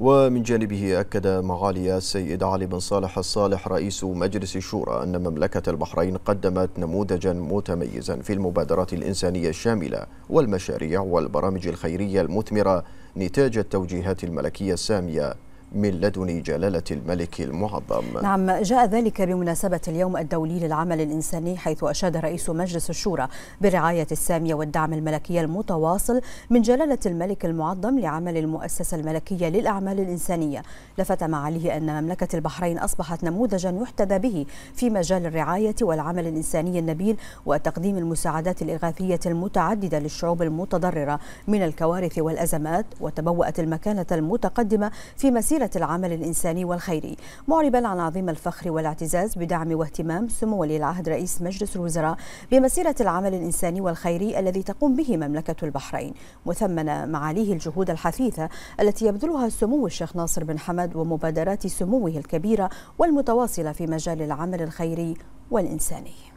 ومن جانبه أكد معالي السيد علي بن صالح الصالح رئيس مجلس الشورى أن مملكة البحرين قدمت نموذجا متميزا في المبادرات الإنسانية الشاملة والمشاريع والبرامج الخيرية المثمرة نتاج التوجيهات الملكية السامية من لدن جلالة الملك المعظم نعم جاء ذلك بمناسبة اليوم الدولي للعمل الإنساني حيث أشاد رئيس مجلس الشورى بالرعاية السامية والدعم الملكي المتواصل من جلالة الملك المعظم لعمل المؤسسة الملكية للأعمال الإنسانية لفت معاليه أن مملكة البحرين أصبحت نموذجا يحتذى به في مجال الرعاية والعمل الإنساني النبيل وتقديم المساعدات الإغاثية المتعددة للشعوب المتضررة من الكوارث والأزمات وتبوأت المكانة المتقدمة في مسيرة مسيرة العمل الإنساني والخيري معربا عن عظيم الفخر والاعتزاز بدعم واهتمام سمو ولي العهد رئيس مجلس الوزراء بمسيرة العمل الإنساني والخيري الذي تقوم به مملكة البحرين مثمن معاليه الجهود الحثيثة التي يبذلها سمو الشيخ ناصر بن حمد ومبادرات سموه الكبيرة والمتواصلة في مجال العمل الخيري والإنساني